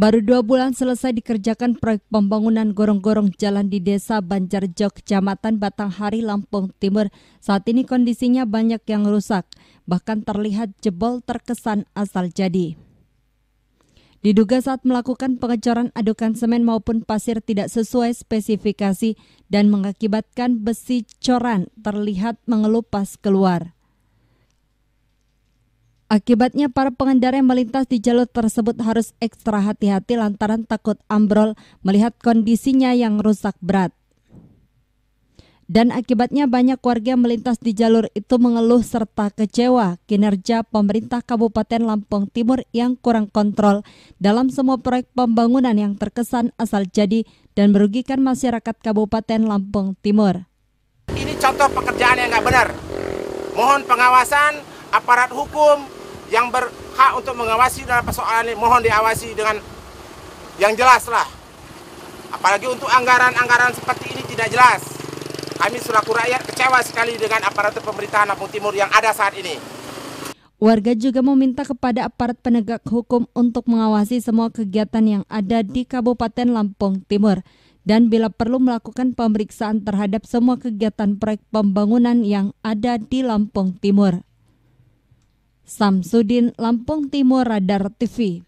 Baru dua bulan selesai dikerjakan proyek pembangunan gorong-gorong jalan di Desa Banjarjok, Kecamatan Batanghari, Lampung Timur. Saat ini kondisinya banyak yang rusak, bahkan terlihat jebol terkesan asal jadi. Diduga saat melakukan pengecoran adukan semen maupun pasir tidak sesuai spesifikasi dan mengakibatkan besi coran terlihat mengelupas keluar. Akibatnya para pengendara yang melintas di jalur tersebut harus ekstra hati-hati lantaran takut ambrol melihat kondisinya yang rusak berat. Dan akibatnya banyak warga yang melintas di jalur itu mengeluh serta kecewa kinerja pemerintah Kabupaten Lampung Timur yang kurang kontrol dalam semua proyek pembangunan yang terkesan asal jadi dan merugikan masyarakat Kabupaten Lampung Timur. Ini contoh pekerjaan yang nggak benar. Mohon pengawasan aparat hukum, yang berhak untuk mengawasi dalam persoalan ini mohon diawasi dengan yang jelas lah. Apalagi untuk anggaran-anggaran seperti ini tidak jelas. Kami selaku rakyat kecewa sekali dengan aparatur pemerintahan Lampung Timur yang ada saat ini. Warga juga meminta kepada aparat penegak hukum untuk mengawasi semua kegiatan yang ada di Kabupaten Lampung Timur dan bila perlu melakukan pemeriksaan terhadap semua kegiatan proyek pembangunan yang ada di Lampung Timur. Samsudin Lampung Timur Radar TV.